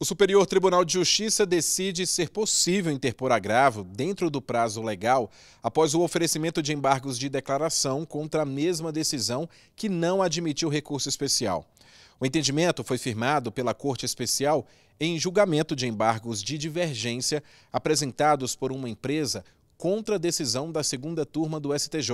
O Superior Tribunal de Justiça decide ser possível interpor agravo dentro do prazo legal após o oferecimento de embargos de declaração contra a mesma decisão que não admitiu recurso especial. O entendimento foi firmado pela Corte Especial em julgamento de embargos de divergência apresentados por uma empresa contra a decisão da segunda turma do STJ,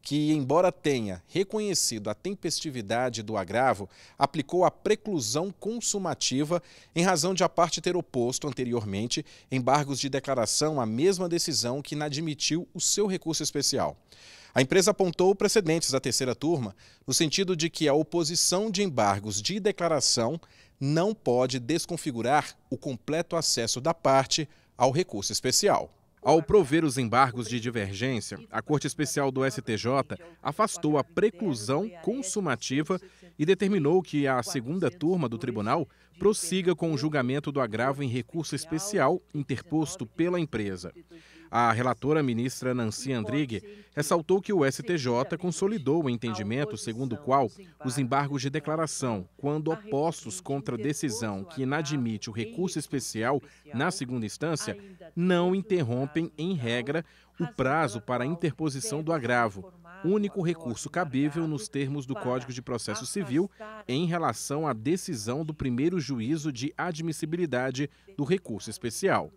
que, embora tenha reconhecido a tempestividade do agravo, aplicou a preclusão consumativa em razão de a parte ter oposto anteriormente embargos de declaração à mesma decisão que inadmitiu o seu recurso especial. A empresa apontou precedentes da terceira turma no sentido de que a oposição de embargos de declaração não pode desconfigurar o completo acesso da parte ao recurso especial. Ao prover os embargos de divergência, a Corte Especial do STJ afastou a preclusão consumativa e determinou que a segunda turma do tribunal prossiga com o julgamento do agravo em recurso especial interposto pela empresa. A relatora ministra Nancy Andrighi ressaltou que o STJ consolidou o entendimento segundo o qual os embargos de declaração, quando opostos contra decisão que inadmite o recurso especial na segunda instância, não interrompem, em regra, o prazo para a interposição do agravo, único recurso cabível nos termos do Código de Processo Civil em relação à decisão do primeiro juízo de admissibilidade do recurso especial.